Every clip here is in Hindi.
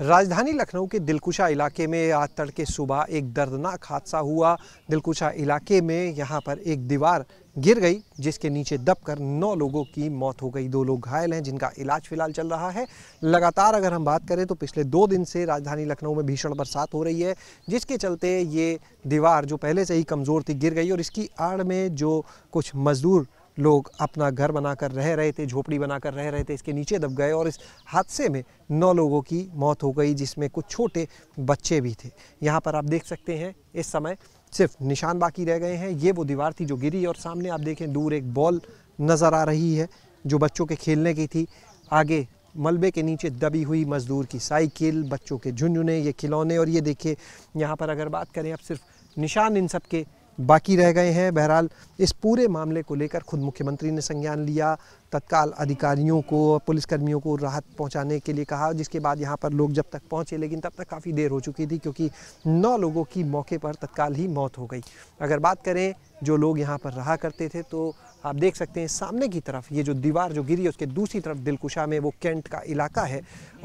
राजधानी लखनऊ के दिलकुशा इलाके में आज तड़के सुबह एक दर्दनाक हादसा हुआ दिलकुशा इलाके में यहाँ पर एक दीवार गिर गई जिसके नीचे दबकर नौ लोगों की मौत हो गई दो लोग घायल हैं जिनका इलाज फिलहाल चल रहा है लगातार अगर हम बात करें तो पिछले दो दिन से राजधानी लखनऊ में भीषण बरसात हो रही है जिसके चलते ये दीवार जो पहले से ही कमज़ोर थी गिर गई और इसकी आड़ में जो कुछ मज़दूर लोग अपना घर बनाकर रह रहे थे झोपड़ी बनाकर रह रहे थे इसके नीचे दब गए और इस हादसे में नौ लोगों की मौत हो गई जिसमें कुछ छोटे बच्चे भी थे यहाँ पर आप देख सकते हैं इस समय सिर्फ निशान बाकी रह गए हैं ये वो दीवार थी जो गिरी और सामने आप देखें दूर एक बॉल नज़र आ रही है जो बच्चों के खेलने की थी आगे मलबे के नीचे दबी हुई मज़दूर की साइकिल बच्चों के झुंझुने ये खिलौने और ये देखिए यहाँ पर अगर बात करें अब सिर्फ निशान इन सब के बाकी रह गए हैं बहरहाल इस पूरे मामले को लेकर खुद मुख्यमंत्री ने संज्ञान लिया तत्काल अधिकारियों को पुलिसकर्मियों को राहत पहुंचाने के लिए कहा जिसके बाद यहाँ पर लोग जब तक पहुँचे लेकिन तब तक काफ़ी देर हो चुकी थी क्योंकि नौ लोगों की मौके पर तत्काल ही मौत हो गई अगर बात करें जो लोग यहाँ पर रहा करते थे तो आप देख सकते हैं सामने की तरफ ये जो दीवार जो गिरी है उसके दूसरी तरफ दिलकुशा में वो कैंट का इलाका है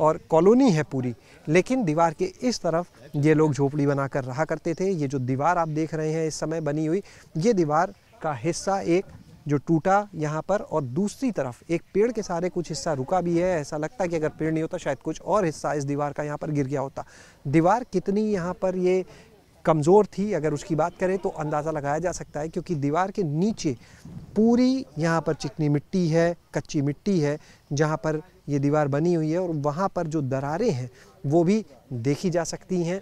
और कॉलोनी है पूरी लेकिन दीवार के इस तरफ ये लोग झोपड़ी बनाकर रहा करते थे ये जो दीवार आप देख रहे हैं इस समय बनी हुई ये दीवार का हिस्सा एक जो टूटा यहाँ पर और दूसरी तरफ एक पेड़ के सहारे कुछ हिस्सा रुका भी है ऐसा लगता है कि अगर पेड़ नहीं होता शायद कुछ और हिस्सा इस दीवार का यहाँ पर गिर गया होता दीवार कितनी यहाँ पर ये कमज़ोर थी अगर उसकी बात करें तो अंदाज़ा लगाया जा सकता है क्योंकि दीवार के नीचे पूरी यहाँ पर चिकनी मिट्टी है कच्ची मिट्टी है जहाँ पर ये दीवार बनी हुई है और वहाँ पर जो दरारें हैं वो भी देखी जा सकती हैं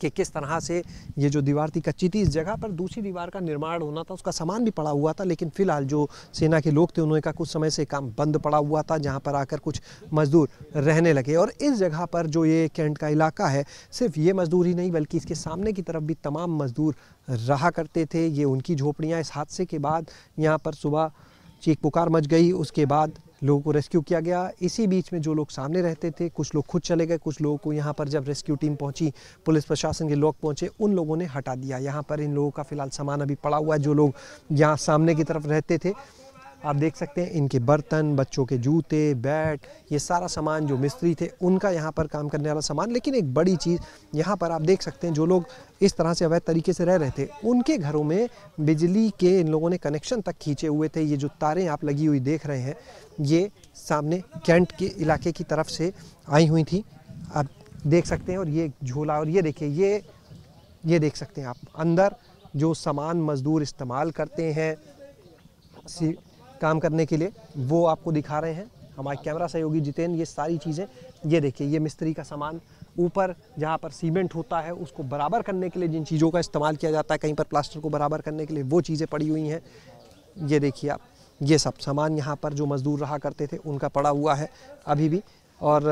कि किस तरह से ये जो दीवार थी कच्ची थी इस जगह पर दूसरी दीवार का निर्माण होना था उसका सामान भी पड़ा हुआ था लेकिन फिलहाल जो सेना के लोग थे उन्होंने कहा कुछ समय से काम बंद पड़ा हुआ था जहाँ पर आकर कुछ मज़दूर रहने लगे और इस जगह पर जो ये कैंट का इलाका है सिर्फ ये मज़दूर ही नहीं बल्कि इसके सामने की तरफ भी तमाम मज़दूर रहा करते थे ये उनकी झोपड़ियाँ इस हादसे के बाद यहाँ पर सुबह चीख पुकार मच गई उसके बाद लोगों को रेस्क्यू किया गया इसी बीच में जो लोग सामने रहते थे कुछ लोग खुद चले गए कुछ लोगों को यहाँ पर जब रेस्क्यू टीम पहुँची पुलिस प्रशासन के लोग पहुँचे उन लोगों ने हटा दिया यहाँ पर इन लोगों का फिलहाल सामान अभी पड़ा हुआ है जो लोग यहाँ सामने की तरफ रहते थे आप देख सकते हैं इनके बर्तन बच्चों के जूते बैट ये सारा सामान जो मिस्त्री थे उनका यहाँ पर काम करने वाला सामान लेकिन एक बड़ी चीज़ यहाँ पर आप देख सकते हैं जो लोग इस तरह से अवैध तरीके से रह रहे थे उनके घरों में बिजली के इन लोगों ने कनेक्शन तक खींचे हुए थे ये जो तारें आप लगी हुई देख रहे हैं ये सामने कैंट के इलाके की तरफ से आई हुई थी आप देख सकते हैं और ये झोला और ये देखिए ये ये देख सकते हैं आप अंदर जो सामान मज़दूर इस्तेमाल करते हैं काम करने के लिए वो आपको दिखा रहे हैं हमारे कैमरा सहयोगी जितेन ये सारी चीज़ें ये देखिए ये मिस्त्री का सामान ऊपर जहाँ पर सीमेंट होता है उसको बराबर करने के लिए जिन चीज़ों का इस्तेमाल किया जाता है कहीं पर प्लास्टर को बराबर करने के लिए वो चीज़ें पड़ी हुई हैं ये देखिए आप ये सब सामान यहाँ पर जो मज़दूर रहा करते थे उनका पड़ा हुआ है अभी भी और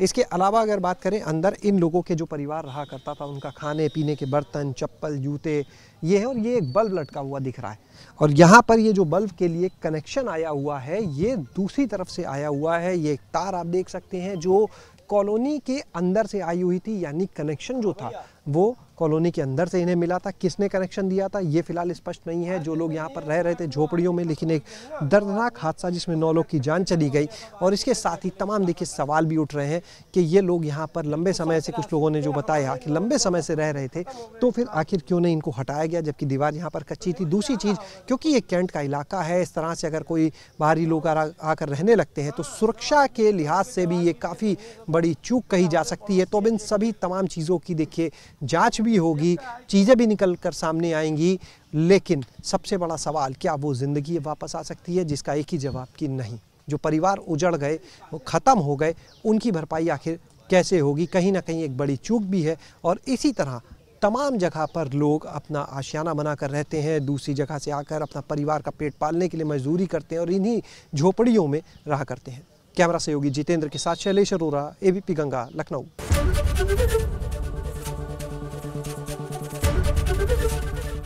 इसके अलावा अगर बात करें अंदर इन लोगों के जो परिवार रहा करता था उनका खाने पीने के बर्तन चप्पल जूते ये है और ये एक बल्ब लटका हुआ दिख रहा है और यहाँ पर ये जो बल्ब के लिए कनेक्शन आया हुआ है ये दूसरी तरफ से आया हुआ है ये एक तार आप देख सकते हैं जो कॉलोनी के अंदर से आई हुई थी यानी कनेक्शन जो था वो कॉलोनी के अंदर से इन्हें मिला था किसने कनेक्शन दिया था ये फिलहाल स्पष्ट नहीं है जो लोग यहाँ पर रह रहे थे झोपड़ियों में लेकिन एक दर्दनाक हादसा जिसमें नौ लोग की जान चली गई और इसके साथ ही तमाम देखिए सवाल भी उठ रहे हैं कि ये लोग यहाँ पर लंबे समय से कुछ लोगों ने जो बताया कि लंबे समय से रह रहे थे तो फिर आखिर क्यों नहीं इनको हटाया गया जबकि दीवार यहाँ पर कच्ची थी दूसरी चीज़ क्योंकि ये कैंट का इलाका है इस तरह से अगर कोई बाहरी लोग आकर रहने लगते हैं तो सुरक्षा के लिहाज से भी ये काफ़ी बड़ी चूक कही जा सकती है तो अब इन सभी तमाम चीज़ों की देखिए जांच भी होगी चीज़ें भी निकल कर सामने आएंगी लेकिन सबसे बड़ा सवाल क्या वो ज़िंदगी वापस आ सकती है जिसका एक ही जवाब कि नहीं जो परिवार उजड़ गए वो ख़त्म हो गए उनकी भरपाई आखिर कैसे होगी कहीं ना कहीं एक बड़ी चूक भी है और इसी तरह तमाम जगह पर लोग अपना आशियाना बनाकर रहते हैं दूसरी जगह से आकर अपना परिवार का पेट पालने के लिए मजदूरी करते हैं और इन्हीं झोपड़ियों में रहा करते हैं कैमरा सहयोगी जितेंद्र के साथ शैलेश अरोरा एबीपी गंगा लखनऊ